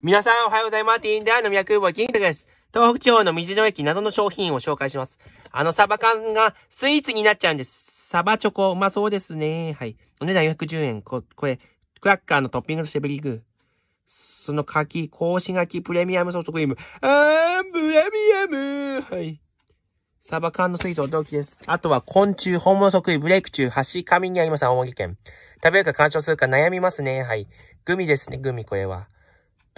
皆さんおはようございます。ティーンで飲み屋空母、金太です。東北地方の道の駅謎の商品を紹介します。あのサバ缶がスイーツになっちゃうんです。サバチョコ、うまそうですね。はい。お値段410円。こ、これ、クラッカーのトッピングとしてブリグー。その柿、格子柿、プレミアムソフトクリーム。あー、プレミアムはい。サバ缶の水素驚きです。あとは昆虫、本物即位、ブレイク中、橋上にあります、青森県。食べるか鑑賞するか悩みますね。はい。グミですね、グミ、これは。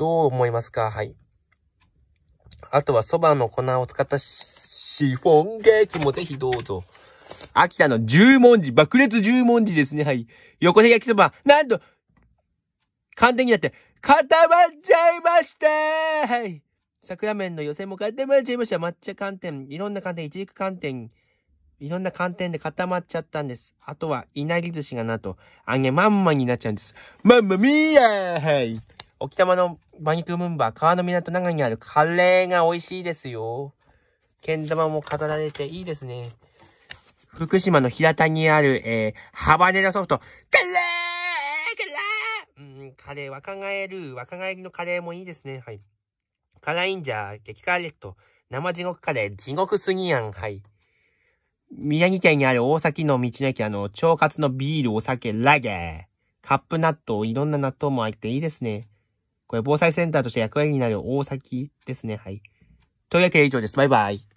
どう思いますかはい。あとは蕎麦の粉を使ったシフォンケーキもぜひどうぞ。秋田の十文字、爆裂十文字ですね。はい。横手焼きそば、なんと、寒天になって、固まっちゃいましたはい。桜麺の予選も固まっちゃいました。抹茶寒天、いろんな寒天、いちく寒天、いろんな寒天で固まっちゃったんです。あとは、いな寿司がなんと、揚げまんまになっちゃうんです。まんまみーやはい。沖縄のバニトゥムンバー、川の港長にあるカレーが美味しいですよ。けん玉も飾られていいですね。福島の平田にある、えー、ハバネロソフト。カレーカレーうん、カレー、若返る、若返りのカレーもいいですね。はい。カラインジャー、激辛レット、生地獄カレー、地獄すぎやん。はい。宮城県にある大崎の道の駅、あの、腸活のビール、お酒、ラゲー、カップ納豆、いろんな納豆も入っていいですね。これ防災センターとして役割になる大崎ですね。はい。というわけで以上です。バイバイ。